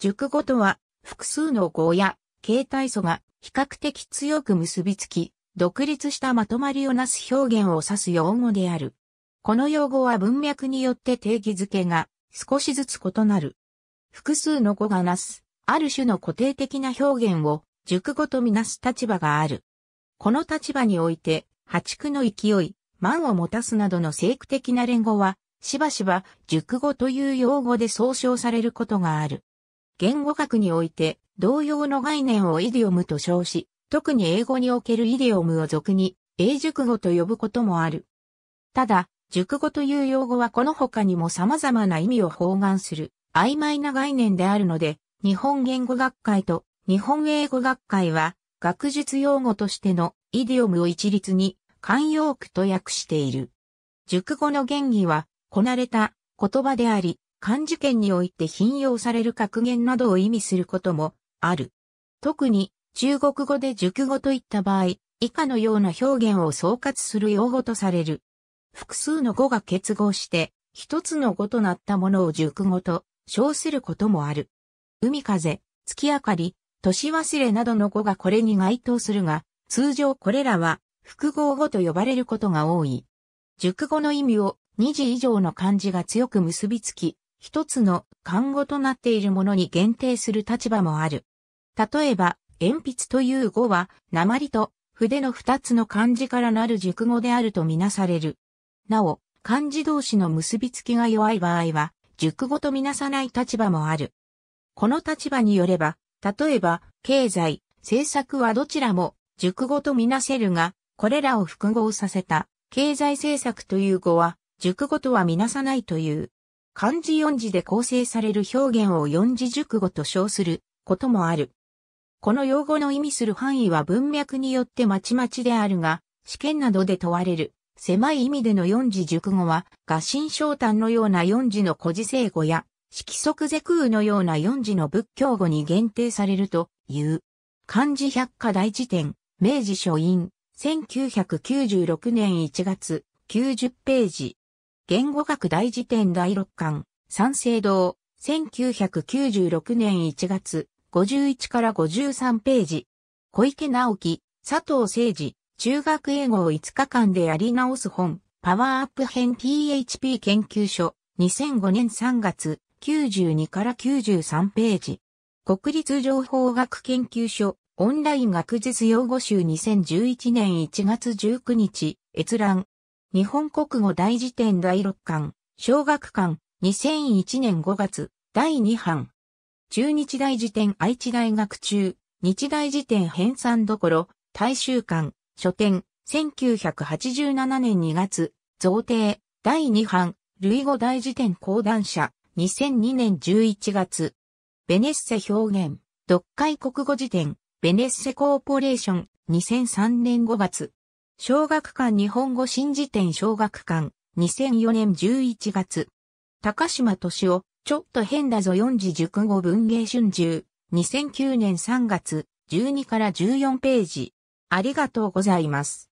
熟語とは、複数の語や形態素が比較的強く結びつき、独立したまとまりをなす表現を指す用語である。この用語は文脈によって定義づけが少しずつ異なる。複数の語がなす、ある種の固定的な表現を熟語とみなす立場がある。この立場において、破竹の勢い、満を持たすなどの聖句的な連語は、しばしば熟語という用語で総称されることがある。言語学において同様の概念をイディオムと称し、特に英語におけるイディオムを俗に英熟語と呼ぶこともある。ただ、熟語という用語はこの他にも様々な意味を包含する曖昧な概念であるので、日本言語学会と日本英語学会は学術用語としてのイディオムを一律に慣用句と訳している。熟語の原義はこなれた言葉であり、漢字圏において引用される格言などを意味することもある。特に中国語で熟語といった場合、以下のような表現を総括する用語とされる。複数の語が結合して、一つの語となったものを熟語と称することもある。海風、月明かり、年忘れなどの語がこれに該当するが、通常これらは複合語と呼ばれることが多い。熟語の意味を二字以上の漢字が強く結びつき、一つの漢語となっているものに限定する立場もある。例えば、鉛筆という語は、鉛と筆の二つの漢字からなる熟語であるとみなされる。なお、漢字同士の結びつきが弱い場合は、熟語とみなさない立場もある。この立場によれば、例えば、経済、政策はどちらも熟語とみなせるが、これらを複合させた経済政策という語は、熟語とはみなさないという。漢字四字で構成される表現を四字熟語と称することもある。この用語の意味する範囲は文脈によってまちまちであるが、試験などで問われる狭い意味での四字熟語は、合心昇丹のような四字の古事聖語や、色即是空のような四字の仏教語に限定されるという。漢字百科大辞典、明治書院、1996年1月、90ページ。言語学大辞典第6巻、三省堂、1996年1月、51から53ページ。小池直樹、佐藤誠二、中学英語を5日間でやり直す本、パワーアップ編 PHP 研究所、2005年3月、92から93ページ。国立情報学研究所、オンライン学術用語集2011年1月19日、閲覧。日本国語大辞典第6巻、小学館、2001年5月、第2版。中日大辞典愛知大学中、日大辞典編纂どころ、大衆館、書店、1987年2月、贈呈、第2版、類語大辞典講談社、2002年11月。ベネッセ表現、読解国語辞典、ベネッセコーポレーション、2003年5月、小学館日本語新辞典小学館2004年11月。高島敏夫、ちょっと変だぞ四字熟語文芸春秋2009年3月12から14ページ。ありがとうございます。